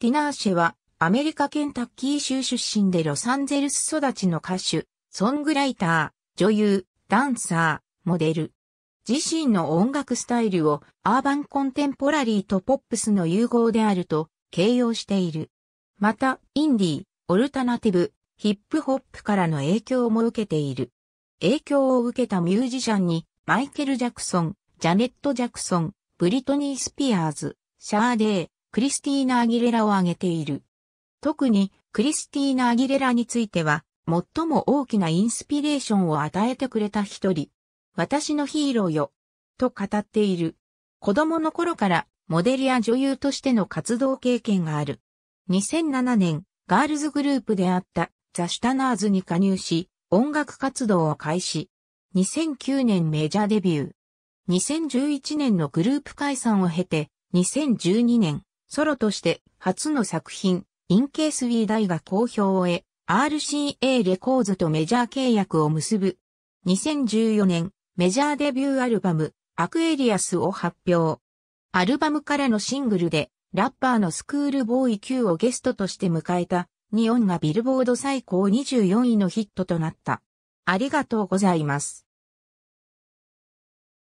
ティナーシェは、アメリカケンタッキー州出身でロサンゼルス育ちの歌手、ソングライター、女優、ダンサー、モデル。自身の音楽スタイルをアーバンコンテンポラリーとポップスの融合であると形容している。また、インディー、オルタナティブ、ヒップホップからの影響も受けている。影響を受けたミュージシャンに、マイケル・ジャクソン、ジャネット・ジャクソン、ブリトニー・スピアーズ、シャーデー、クリスティーナ・アギレラを挙げている。特にクリスティーナ・アギレラについては、最も大きなインスピレーションを与えてくれた一人。私のヒーローよ。と語っている。子供の頃からモデルや女優としての活動経験がある。2007年、ガールズグループであったザ・シュタナーズに加入し、音楽活動を開始。2009年メジャーデビュー。2011年のグループ解散を経て、2012年、ソロとして初の作品、インケースウィー大が好評を得、RCA レコーズとメジャー契約を結ぶ。2014年、メジャーデビューアルバム、アクエリアスを発表。アルバムからのシングルで、ラッパーのスクールボーイ Q をゲストとして迎えた、ニオンがビルボード最高24位のヒットとなった。ありがとうございます。